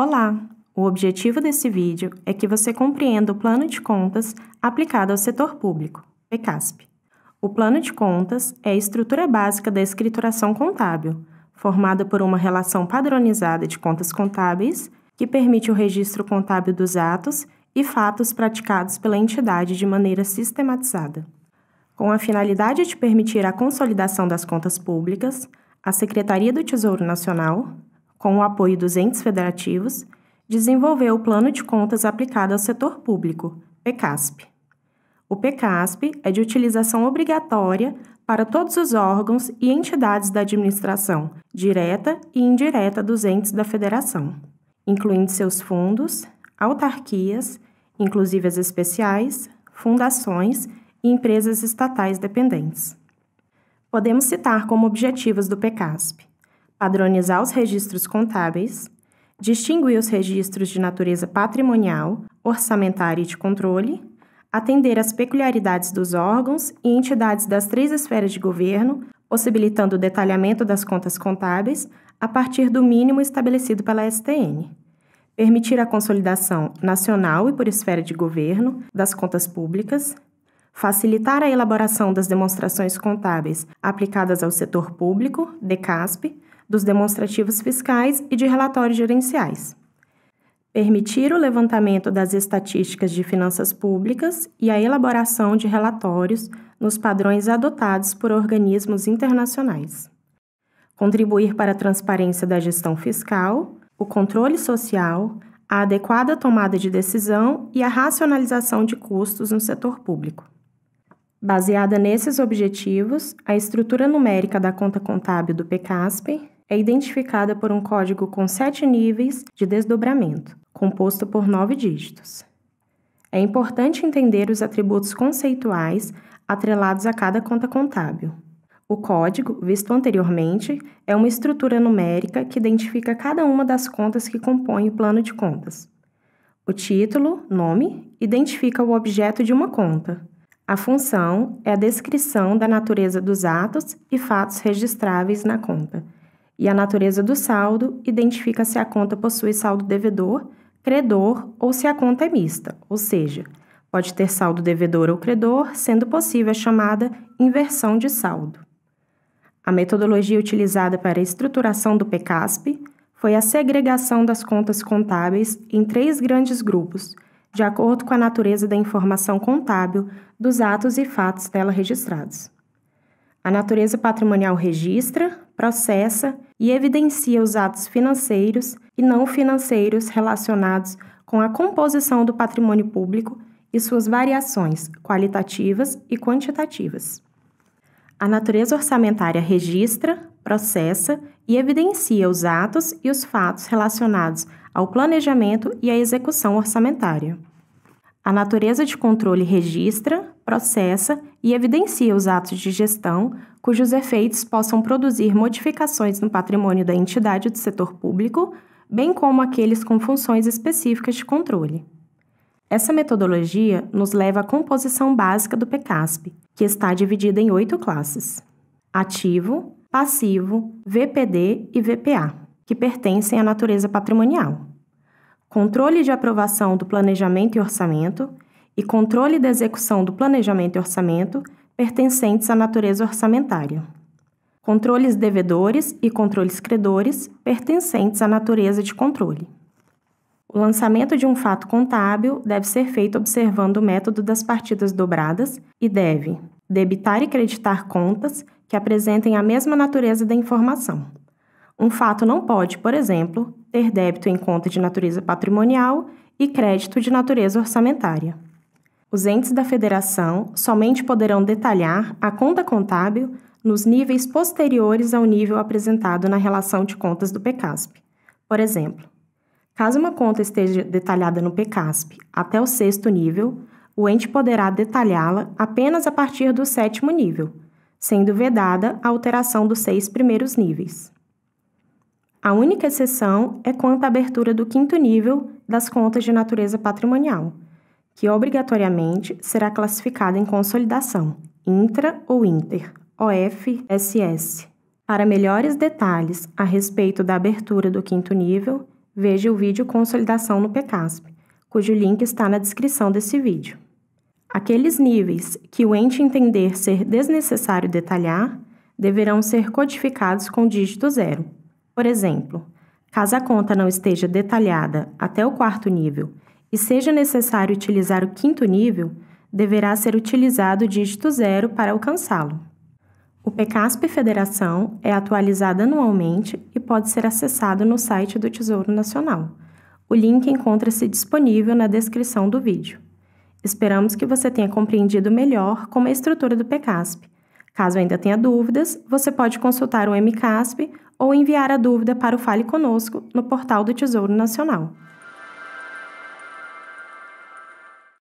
Olá! O objetivo desse vídeo é que você compreenda o Plano de Contas aplicado ao setor público, PECASP. O Plano de Contas é a estrutura básica da escrituração contábil, formada por uma relação padronizada de contas contábeis, que permite o registro contábil dos atos e fatos praticados pela entidade de maneira sistematizada. Com a finalidade de permitir a consolidação das contas públicas, a Secretaria do Tesouro Nacional, com o apoio dos entes federativos, desenvolveu o Plano de Contas Aplicado ao Setor Público, PECASP. O PECASP é de utilização obrigatória para todos os órgãos e entidades da administração, direta e indireta dos entes da federação, incluindo seus fundos, autarquias, inclusive as especiais, fundações e empresas estatais dependentes. Podemos citar como objetivos do PECASP padronizar os registros contábeis, distinguir os registros de natureza patrimonial, orçamentária e de controle, atender às peculiaridades dos órgãos e entidades das três esferas de governo, possibilitando o detalhamento das contas contábeis a partir do mínimo estabelecido pela STN. Permitir a consolidação nacional e por esfera de governo das contas públicas, facilitar a elaboração das demonstrações contábeis aplicadas ao setor público, DECASP, dos demonstrativos fiscais e de relatórios gerenciais. Permitir o levantamento das estatísticas de finanças públicas e a elaboração de relatórios nos padrões adotados por organismos internacionais. Contribuir para a transparência da gestão fiscal, o controle social, a adequada tomada de decisão e a racionalização de custos no setor público. Baseada nesses objetivos, a estrutura numérica da conta contábil do PECASP é identificada por um código com sete níveis de desdobramento, composto por nove dígitos. É importante entender os atributos conceituais atrelados a cada conta contábil. O código, visto anteriormente, é uma estrutura numérica que identifica cada uma das contas que compõem o plano de contas. O título, nome, identifica o objeto de uma conta. A função é a descrição da natureza dos atos e fatos registráveis na conta, e a natureza do saldo identifica se a conta possui saldo devedor, credor ou se a conta é mista, ou seja, pode ter saldo devedor ou credor, sendo possível a chamada inversão de saldo. A metodologia utilizada para a estruturação do PECASP foi a segregação das contas contábeis em três grandes grupos, de acordo com a natureza da informação contábil dos atos e fatos dela registrados. A natureza patrimonial registra, processa e evidencia os atos financeiros e não financeiros relacionados com a composição do patrimônio público e suas variações qualitativas e quantitativas. A natureza orçamentária registra, processa e evidencia os atos e os fatos relacionados ao planejamento e à execução orçamentária. A natureza de controle registra, processa e evidencia os atos de gestão, cujos efeitos possam produzir modificações no patrimônio da entidade do setor público, bem como aqueles com funções específicas de controle. Essa metodologia nos leva à composição básica do PECASP, que está dividida em oito classes: ativo, passivo, VPD e VPA, que pertencem à natureza patrimonial, controle de aprovação do planejamento e orçamento e controle da execução do planejamento e orçamento pertencentes à natureza orçamentária. Controles devedores e controles credores, pertencentes à natureza de controle. O lançamento de um fato contábil deve ser feito observando o método das partidas dobradas e deve debitar e creditar contas que apresentem a mesma natureza da informação. Um fato não pode, por exemplo, ter débito em conta de natureza patrimonial e crédito de natureza orçamentária. Os entes da federação somente poderão detalhar a conta contábil nos níveis posteriores ao nível apresentado na relação de contas do PECASP. Por exemplo, caso uma conta esteja detalhada no PECASP até o sexto nível, o ente poderá detalhá-la apenas a partir do sétimo nível, sendo vedada a alteração dos seis primeiros níveis. A única exceção é quanto à abertura do quinto nível das contas de natureza patrimonial que obrigatoriamente será classificada em consolidação, intra ou inter, OFSS. Para melhores detalhes a respeito da abertura do quinto nível, veja o vídeo Consolidação no PECASP, cujo link está na descrição desse vídeo. Aqueles níveis que o ente entender ser desnecessário detalhar deverão ser codificados com dígito zero. Por exemplo, caso a conta não esteja detalhada até o quarto nível e seja necessário utilizar o quinto nível, deverá ser utilizado o dígito zero para alcançá-lo. O PECASP Federação é atualizado anualmente e pode ser acessado no site do Tesouro Nacional. O link encontra-se disponível na descrição do vídeo. Esperamos que você tenha compreendido melhor como é a estrutura do PECASP. Caso ainda tenha dúvidas, você pode consultar o MCASP ou enviar a dúvida para o Fale Conosco no portal do Tesouro Nacional.